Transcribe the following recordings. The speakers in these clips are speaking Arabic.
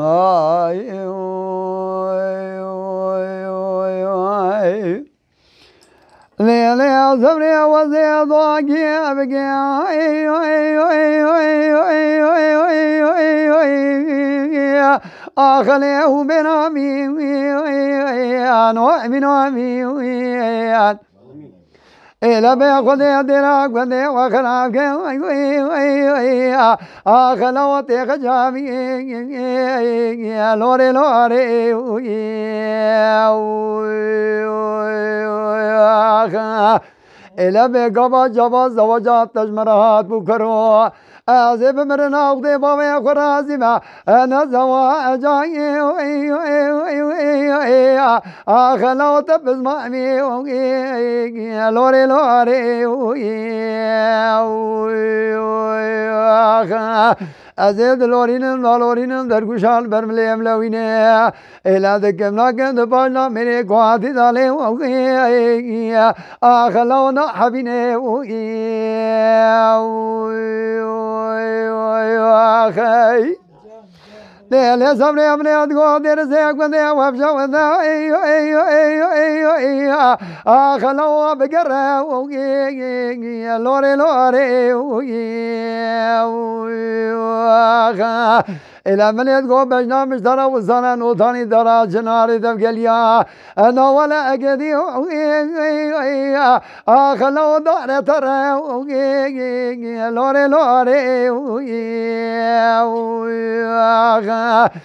ليلي صبري وزيد واجي ابقي اخليه بنامي نوع بنامي Ele be gaba jaba zavaja tajmarat bu أزيب مرنا وغضي بابي خرازمة أنا زوا أجاي أخلا وتبز مامي لوري لوري أزيد لورينم لا لورينم درگوشان برملیم لوینه ایلا دکم ناکن دپانا میرے گوادی دالے ہوگی آخلاونا حبینے ہوگی خي ليلة صبري أبني أتقول دير سيك بدي وابشا وذا إيو إيو إيو إيو إيو أخلو بقرة وقيقي لوري لوري وقيقي الى من يدقو بجنامش دارا و زنان دارا جناری دف انا ولا أقدي أخلو دارة ترى لوري لوري أخلو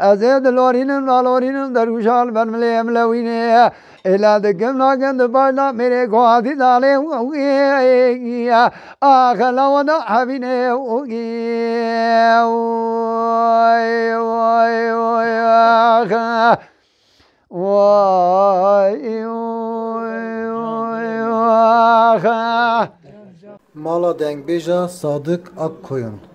أزيد لورين لورين لورينم درغشال برملي أملويني إلا دقم ناقن دبالا ميري قوادي دالي وغي آخلا ودا حبيني وغي وي وي وي آخا وي وي وي آخا Mala Dengbija Sadık Akkoyun